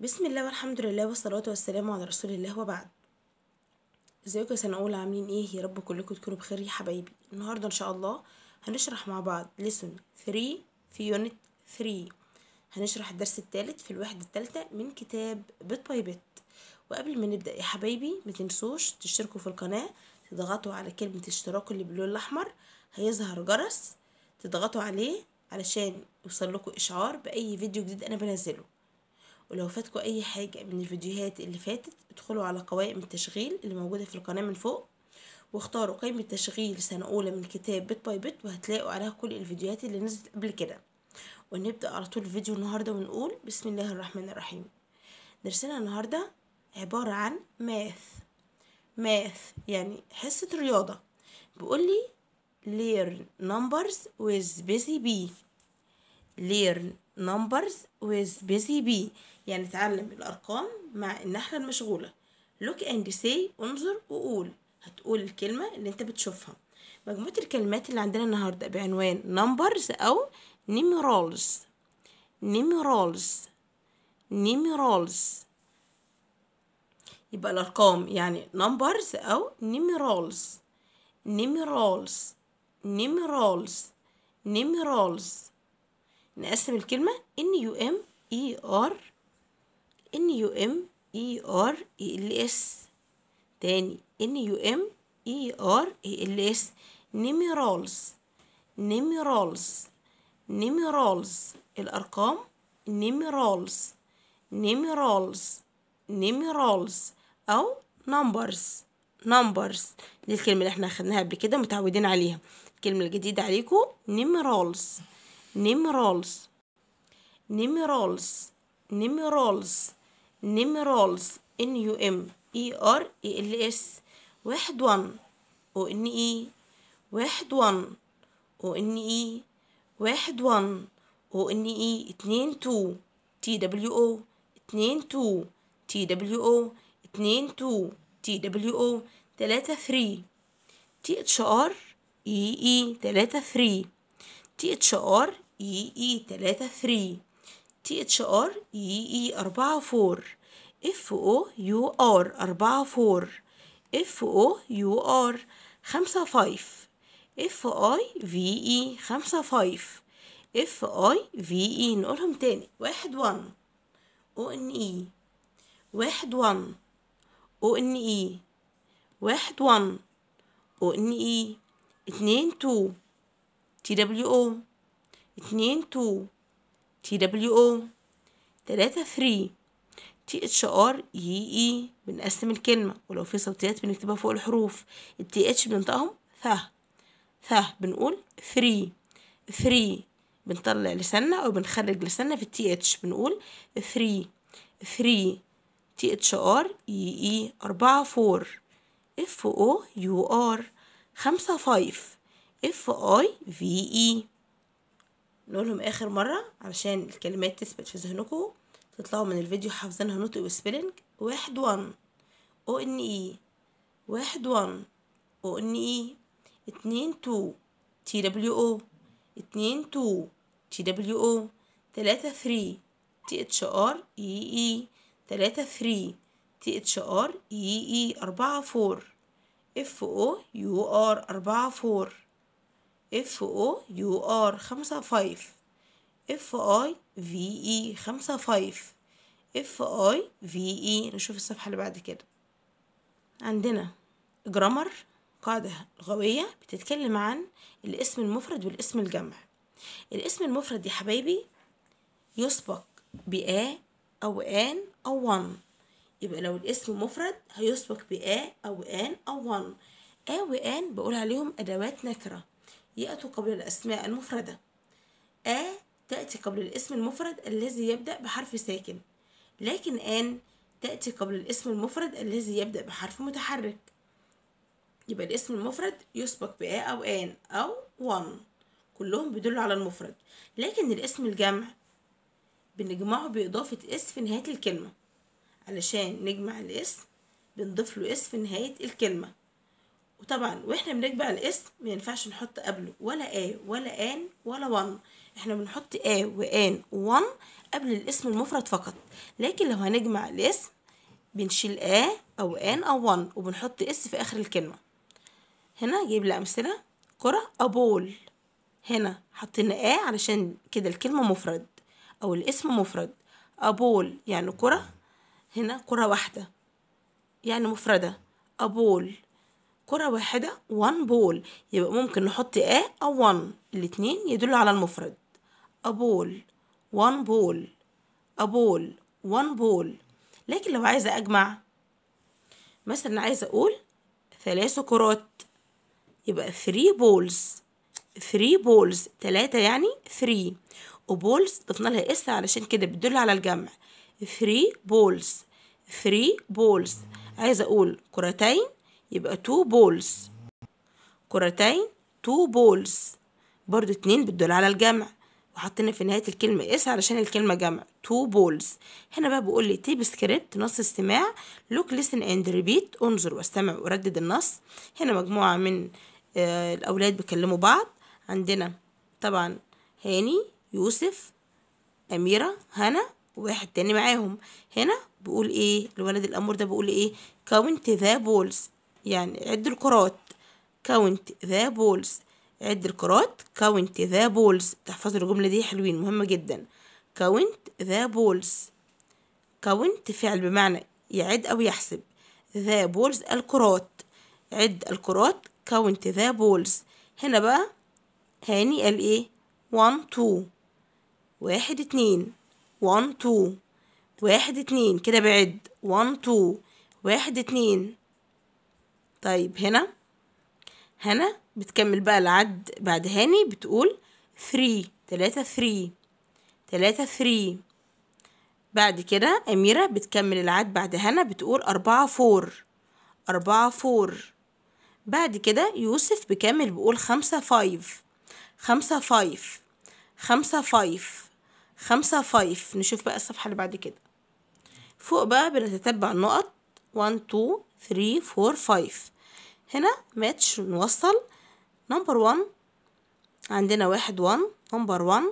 بسم الله والحمد لله والصلاة والسلام على رسول الله وبعد ازيكم يا سنة أولى عاملين ايه يا رب كلكم تكونوا بخير يا حبايبي النهاردة ان شاء الله هنشرح مع بعض ليسون 3 في يونت 3 هنشرح الدرس الثالث في الوحدة الثالثة من كتاب بيت باي بيت وقبل ما نبدأ يا حبايبي متنسوش تشتركوا في القناة تضغطوا على كلمة اشتراك اللي باللون الأحمر هيظهر جرس تضغطوا عليه علشان يوصل لكم إشعار بأي فيديو جديد أنا بنزله ولو فاتكوا اي حاجة من الفيديوهات اللي فاتت ادخلوا على قوائم التشغيل اللي موجودة في القناة من فوق واختاروا قائمة تشغيل سنة أولى من كتاب بيت باي بيت وهتلاقوا عليها كل الفيديوهات اللي نزلت قبل كده ونبدأ على طول الفيديو النهاردة ونقول بسم الله الرحمن الرحيم درسنا النهاردة عبارة عن ماث ماث يعني حصة رياضة بيقول لي learn numbers with busy bee learn numbers with busy bee يعني اتعلم الأرقام مع النحلة المشغولة look and say انظر وقول هتقول الكلمة اللي انت بتشوفها مجموعة الكلمات اللي عندنا النهاردة بعنوان numbers أو numerals numerals numerals يبقى الأرقام يعني numbers أو numerals numerals numerals numerals نقسم الكلمة ان يو ام اي ار ان يو ام اي ار اي ال اس تاني ان يو ام اي ار اي ال اس نيميرالز نيميرالز نيميرالز الارقام نيميرالز نيميرالز نيميرالز او نمبرز نمبرز دي الكلمة اللي احنا خدناها قبل كده متعودين عليها الكلمة الجديدة عليكم نيميرالز نيمرولز نيمرولز نيمرولز نيمرولز ان يو ام اي ار اي ال اس واحد وان او ان اي واحد وان او ان اي واحد وان او ان اي اتنين تو تي دبليو او اتنين تو تي دبليو او اتنين تو تي دبليو او تلاتة ثري تي اتش ار اي اي تلاتة ثري تي اتش ار اي اي 3 3 تي اتش ار اي اي 4 4 اف او يو ار 4 4 اف او يو ار 5 5 اف اي في اي 5 5 اف اي في اي نقولهم تاني واحد 1 او ان اي واحد 1 او ان اي واحد 1 او ان اي اتنين 2 تي دبليو او اتنين تو تي دبليو او تلاتة ثري تي اتش ار اي اي بنقسم الكلمة ولو في صوتيات بنكتبها فوق الحروف التي اتش بننطقهم ثه ثه بنقول ثري ثري بنطلع لساننا او بنخرج لساننا في التي اتش بنقول ثري ثري تي اتش ار اي اي اربعة فور اف او يو ار خمسة فايف اف اي في اي نقولهم اخر مرة علشان الكلمات تثبت في ذهنكم تطلعوا من الفيديو حافظينها نطق وسبيلنج واحد وان او ان اي واحد وان او ان اي اتنين تو تي دبليو او اتنين تو تي دبليو او تلاتة ثري تي اتش ار اي اي تلاتة ثري تي اتش ار اي اي اربعة فور اف او يو ار اربعة فور اف او يو ار خمسة فايف اف اي في اي خمسة فايف اف اي في اي نشوف الصفحة اللي بعد كده عندنا جرامر قاعدة لغوية بتتكلم عن الاسم المفرد والاسم الجمع الاسم المفرد يا حبايبي يسبق بآ أو آن أو ون يبقى لو الاسم مفرد هيسبق بآ أو آن أو ون آ وآن بقول عليهم أدوات نكرة يأتوا قبل الأسماء المفردة آ تأتي قبل الاسم المفرد الذي يبدأ بحرف ساكن لكن آن تأتي قبل الاسم المفرد الذي يبدأ بحرف متحرك يبقى الاسم المفرد يسبق بآ أو آن أو وان كلهم بيدلوا على المفرد لكن الاسم الجمع بنجمعه بإضافة اس في نهاية الكلمة علشان نجمع الاسم بنضيف له اس في نهاية الكلمة وطبعا واحنا بنجمع الاسم ما ينفعش نحط قبله ولا ايه ولا آن ولا وان احنا بنحط ايه وآن وون قبل الاسم المفرد فقط لكن لو هنجمع الاسم بنشيل ايه أو آن أو وان وبنحط اس في آخر الكلمة هنا جايب لي أمثلة كرة أبول هنا حطينا ايه علشان كده الكلمة مفرد أو الاسم مفرد أبول يعني كرة هنا كرة واحدة يعني مفردة أبول كرة واحدة وان بول يبقى ممكن نحط a أو وان الاتنين يدل على المفرد a ball بول ابول a ball لكن لو عايزة أجمع مثلا عايزة أقول ثلاث كرات يبقى ثري بولز ثري بولز تلاتة يعني ثري وبولز ضفنا لها اس علشان كده بتدل على الجمع ثري بولز ثري بولز عايزة أقول كرتين يبقى تو بولز كرتين تو بولز برضو اتنين بتدل على الجمع وحطينا في نهاية الكلمة اس علشان الكلمة جمع تو بولز هنا بقى بقول لي تيب سكريبت نص استماع لوك لسن اند ريبيت انظر واستمع وردد النص هنا مجموعة من آه، الأولاد بيكلموا بعض عندنا طبعا هاني يوسف أميرة هنا وواحد تاني معاهم هنا بقول ايه الولد الأمور ده بقول ايه count the balls يعني عد الكرات count the balls عد الكرات count the balls تحفظوا الجملة دي حلوين مهمة جدا count the balls count فعل بمعنى يعد أو يحسب the balls الكرات عد الكرات count the balls هنا بقى هاني قال ايه one two واحد اتنين one two واحد اتنين كده بعد one two واحد اتنين طيب هنا هنا بتكمل بقى العد بعد هاني بتقول ثري تلاتة ثري تلاتة ثري بعد كده أميرة بتكمل العد بعد هنا بتقول أربعة فور أربعة فور بعد كده يوسف بكامل بيقول خمسة فايف خمسة فايف خمسة فايف خمسة فايف نشوف بقى الصفحة اللي بعد كده فوق بقى بنتتبع النقط 1 2 3 4 5 هنا ماتش نوصل نمبر 1 عندنا واحد 1 نمبر 1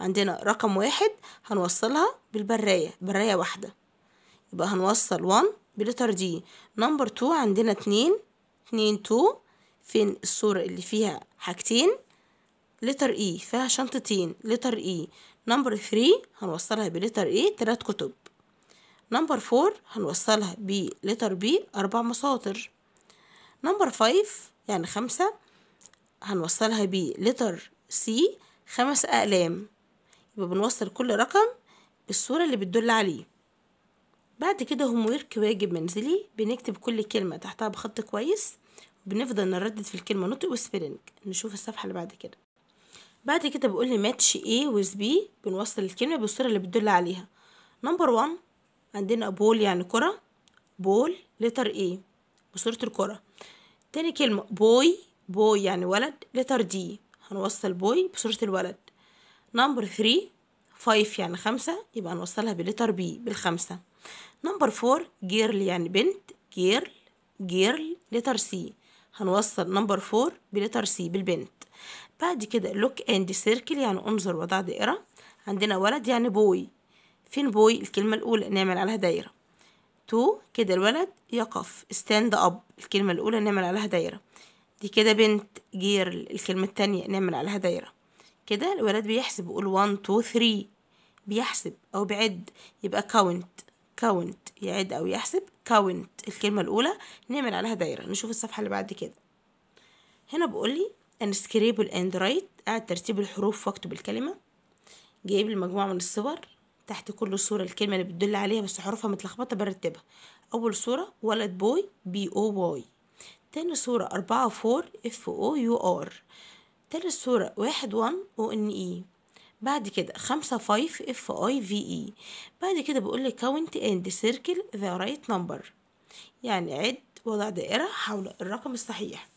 عندنا رقم واحد هنوصلها بالبراية براية واحدة يبقى هنوصل 1 بلتر دي نمبر 2 عندنا 2 2 2 فين الصورة اللي فيها حاجتين لتر اي e، فيها شنطتين لتر اي نمبر 3 هنوصلها بلتر اي e، تلات كتب نمبر 4 هنوصلها بلتر بي اربع مساطر نمبر 5 يعني خمسة هنوصلها ب لتر سي خمس أقلام يبقى بنوصل كل رقم بالصورة اللي بتدل عليه بعد كده هوم ورك واجب منزلي بنكتب كل كلمة تحتها بخط كويس بنفضل نردد في الكلمة نطق وسبرنج نشوف الصفحة اللي بعد كده بعد كده بقول لي ماتش A وذ B بنوصل الكلمة بالصورة اللي بتدل عليها نمبر 1 عندنا بول يعني كرة بول لتر A بصورة الكرة تاني كلمة بوي بوي يعني ولد لتر دي هنوصل بوي بصورة الولد نمبر ثري فايف يعني خمسة يبقى هنوصلها بلتر بي بالخمسة نمبر فور جيرل يعني بنت جيرل جيرل لتر سي هنوصل نمبر فور بلتر سي بالبنت بعد كده لوك اند سيركل يعني انظر وضع دائرة عندنا ولد يعني بوي فين بوي الكلمة الأولى نعمل عليها دايرة تو كده الولد يقف ستاند اب الكلمة الأولى نعمل عليها دايرة دي كده بنت جيرل الكلمة التانية نعمل عليها دايرة كده الولد بيحسب يقول 1 2 3 بيحسب أو بيعد يبقى كاونت كاونت يعد أو يحسب كاونت الكلمة الأولى نعمل عليها دايرة نشوف الصفحة اللي بعد كده هنا بقول لي أن سكريبل أند رايت قاعد ترتيب الحروف واكتب الكلمة جايب المجموعة مجموعة من الصور تحت كل صورة الكلمة اللي بتدل عليها بس حروفها متلخبطة برتبها أول صورة ولد بوي بي أو واي تاني صورة أربعة فور اف او يو ار تالت صورة واحد وان او ان اي بعد كده خمسة فايف اف اي في اي بعد كده بقولك كاونت اند سيركل ذا رايت نمبر يعني عد وضع دائرة حول الرقم الصحيح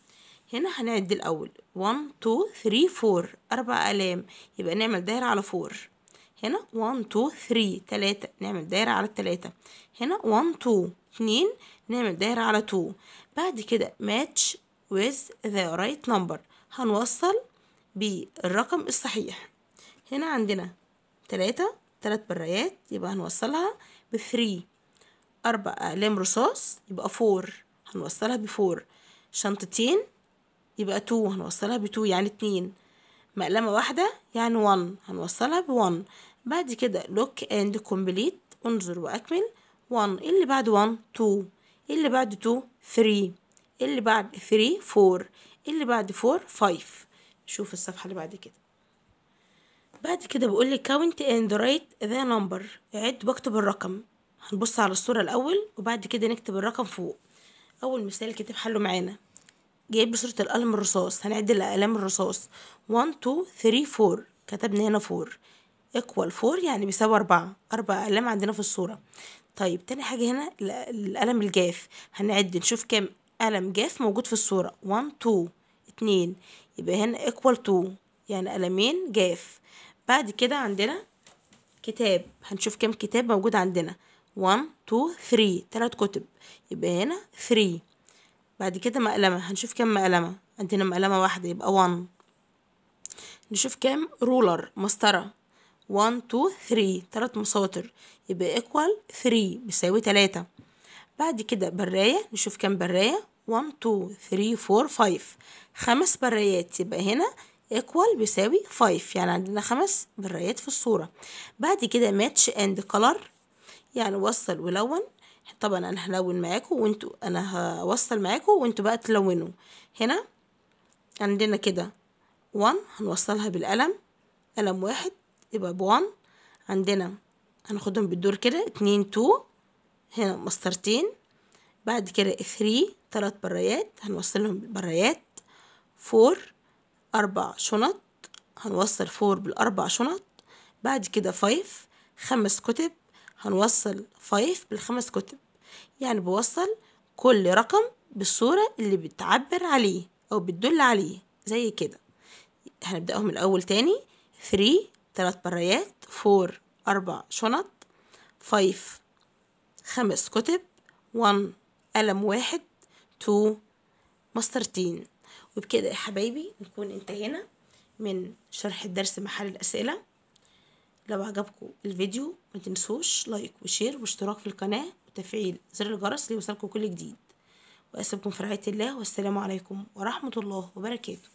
هنا هنعد الأول 1 2 3 4 أربع آلام يبقى نعمل دايرة على 4 هنا 1 2 3 3 نعمل دايرة على التلاتة هنا 1 2 2 نعمل دايرة على 2 بعد كده match with the right number هنوصل بالرقم الصحيح هنا عندنا 3 3 برايات يبقى هنوصلها ب 3 4 أقلام رصاص يبقى 4 هنوصلها ب 4 شنطتين يبقى 2 هنوصلها ب 2 يعني 2 مقلمة واحدة يعني 1 هنوصلها ب 1 بعد كده لوك اند كومبليت انظر واكمل 1 اللي بعد 1 2 اللي بعد 2 3 اللي بعد 3 4 اللي بعد 4 5 شوف الصفحه اللي بعد كده بعد كده بقول لي كاونت اند رايت ذا نمبر عد واكتب الرقم هنبص على الصوره الاول وبعد كده نكتب الرقم فوق اول مثال كتب حله معانا جايب لي صوره القلم الرصاص هنعد الاقلام الرصاص 1 2 3 4 كتبنا هنا 4 equal فور يعني بيساوي أربعة أربع أقلام عندنا في الصورة طيب تاني حاجة هنا القلم الجاف هنعد نشوف كام قلم جاف موجود في الصورة 1 2 2 يبقى هنا equal 2 يعني قلمين جاف بعد كده عندنا كتاب هنشوف كام كتاب موجود عندنا 1 2 3 تلات كتب يبقى هنا 3 بعد كده مقلمة هنشوف كام مقلمة عندنا مقلمة واحدة يبقى 1 نشوف كام رولر مسطرة 1 2 3 تلات مساطر يبقى ايكوال 3 بيساوي 3 بعد كده براية نشوف كام براية 1 2 3 4 5 خمس برايات يبقى هنا ايكوال بيساوي 5 يعني عندنا خمس برايات في الصورة بعد كده ماتش اند كلر يعني وصل ولون طبعا انا هلون معاكم وانتوا انا هوصل معاكم وانتوا بقى تلونوا هنا عندنا كده 1 هنوصلها بالقلم قلم واحد يبقى بوان عندنا هناخدهم بالدور كده اتنين تو هنا مسطرتين بعد كده ثري تلات برايات هنوصلهم بالبرايات فور أربع شنط هنوصل فور بالأربع شنط بعد كده فايف خمس كتب هنوصل فايف بالخمس كتب يعني بوصل كل رقم بالصورة اللي بتعبر عليه أو بتدل عليه زي كده هنبدأهم الأول تاني ثري ثلاث برايات فور أربع شنط فايف خمس كتب وان قلم واحد تو مسترتين وبكده يا حبايبي نكون انتهينا من شرح الدرس محل الأسئلة لو عجبكم الفيديو ما تنسوش لايك وشير واشتراك في القناة وتفعيل زر الجرس ليوصلكم كل جديد وأسيبكم في رعاية الله والسلام عليكم ورحمة الله وبركاته